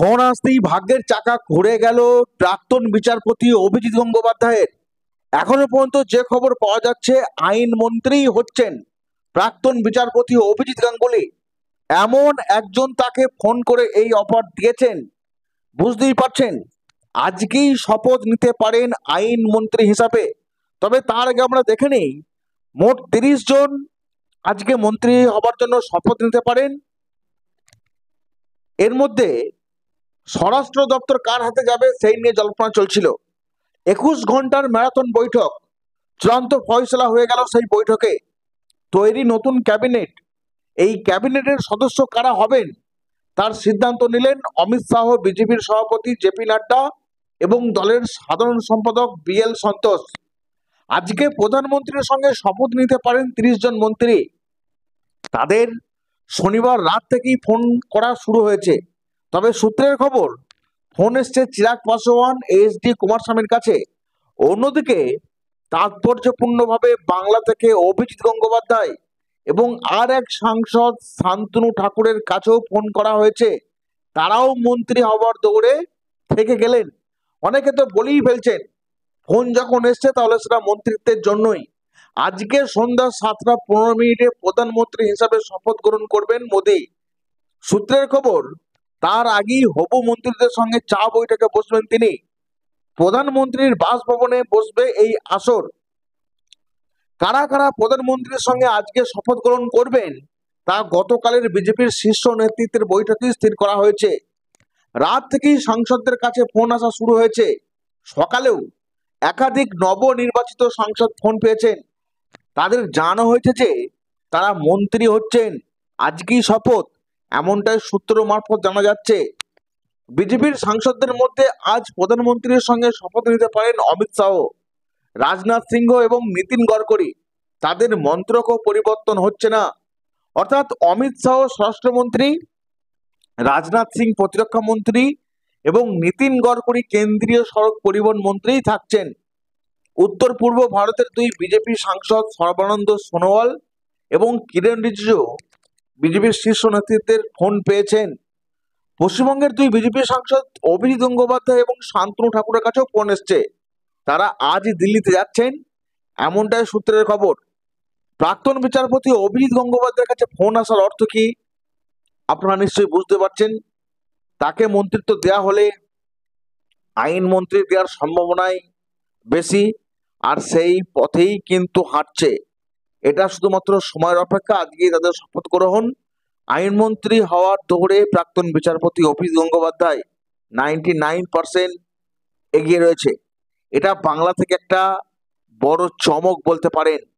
phone আসতেই ভাগ্যের চাকা ঘুরে গেল প্রাক্তন বিচারপতি অভিজিৎ গঙ্গোপাধ্যায়ের এখনো পর্যন্ত যে খবর পাওয়া যাচ্ছে মন্ত্রী হচ্ছেন প্রাক্তন বিচারপতি অভিজিৎ গাঙ্গুলি এমন একজন তাকে ফোন করে এই অফার দিয়েছেন বুঝতেই পারছেন আজকেই শপথ নিতে পারেন আইনমন্ত্রী হিসাবে তবে তার আগে আমরা দেখে নিই মোট তিরিশ জন আজকে মন্ত্রী হবার জন্য শপথ নিতে পারেন এর মধ্যে স্বরাষ্ট্র দপ্তর কার হাতে যাবে সেই নিয়ে জল্পনা চলছিল একুশ ঘন্টার ম্যারাথন বৈঠক চূড়ান্ত ফয়সলা হয়ে গেল সেই বৈঠকে তৈরি নতুন ক্যাবিনেট এই ক্যাবিনেটের সদস্য কারা হবেন তার সিদ্ধান্ত নিলেন অমিত শাহ বিজেপির সভাপতি জেপি নাড্ডা এবং দলের সাধারণ সম্পাদক বিএল সন্তোষ আজকে প্রধানমন্ত্রীর সঙ্গে শপথ নিতে পারেন তিরিশ জন মন্ত্রী তাদের শনিবার রাত থেকেই ফোন করা শুরু হয়েছে তবে সূত্রের খবর ফোন এসছে চিরাগ পাসোয়ান এস ডি কুমারস্বামীর কাছে অন্যদিকে তাৎপর্যপূর্ণভাবে বাংলা থেকে অভিজিৎ গঙ্গোপাধ্যায় এবং আর এক সাংসদ শান্তনু ঠাকুরের কাছেও ফোন করা হয়েছে তারাও মন্ত্রী হবার দৌড়ে থেকে গেলেন অনেকে তো বলেই ফেলছেন ফোন যখন এসছে তাহলে সেটা মন্ত্রিত্বের জন্যই আজকে সন্ধ্যা সাতটা পনেরো মিনিটে প্রধানমন্ত্রী হিসাবে শপথ গ্রহণ করবেন মোদী সূত্রের খবর তার আগেই হবু মন্ত্রীদের সঙ্গে চা বৈঠকে বসবেন তিনি প্রধানমন্ত্রীর বাসভবনে বসবে এই আসর কারা কারা প্রধানমন্ত্রীর সঙ্গে আজকে শপথ গ্রহণ করবেন তা গতকালের বিজেপির শীর্ষ নেতৃত্বের বৈঠকে স্থির করা হয়েছে রাত থেকেই সাংসদদের কাছে ফোন আসা শুরু হয়েছে সকালেও একাধিক নবনির্বাচিত সাংসদ ফোন পেয়েছেন তাদের জানানো হয়েছে যে তারা মন্ত্রী হচ্ছেন আজকেই শপথ এমনটাই সূত্র মারফত জানা যাচ্ছে বিজেপির সাংসদদের মধ্যে আজ প্রধানমন্ত্রীর সঙ্গে শপথ নিতে পারেন অমিত শাহ রাজনাথ সিংহ এবং নীতিন গড়করি তাদের মন্ত্রক পরিবর্তন হচ্ছে না অর্থাৎ অমিত শাহ স্বরাষ্ট্রমন্ত্রী রাজনাথ সিং প্রতিরক্ষা মন্ত্রী এবং নীতিন গড়করি কেন্দ্রীয় সড়ক পরিবহন মন্ত্রীই থাকছেন উত্তর পূর্ব ভারতের দুই বিজেপি সাংসদ সর্বানন্দ সোনোয়াল এবং কিরণ রিজিজু বিজেপির শীর্ষ নেতৃত্বের ফোন পেয়েছেন পশ্চিমবঙ্গের দুই বিজেপি সাংসদ অভিজিৎ গঙ্গোপাধ্যায় এবং শান্তনু ঠাকুরের কাছেও ফোন এসছে তারা আজই দিল্লিতে যাচ্ছেন এমনটাই সূত্রের খবর প্রাক্তন বিচারপতি অভিজিৎ গঙ্গোপাধ্যায়ের কাছে ফোন আসার অর্থ কি আপনারা নিশ্চয়ই বুঝতে পারছেন তাকে মন্ত্রিত্ব দেয়া হলে আইনমন্ত্রী দেওয়ার সম্ভাবনাই বেশি আর সেই পথেই কিন্তু হাঁটছে এটা শুধুমাত্র সময়ের অপেক্ষা আজকেই তাদের শপথ গ্রহণ আইনমন্ত্রী হওয়ার দৌড়ে প্রাক্তন বিচারপতি অফিস গঙ্গোপাধ্যায় নাইনটি নাইন পার্সেন্ট এগিয়ে রয়েছে এটা বাংলা থেকে একটা বড় চমক বলতে পারেন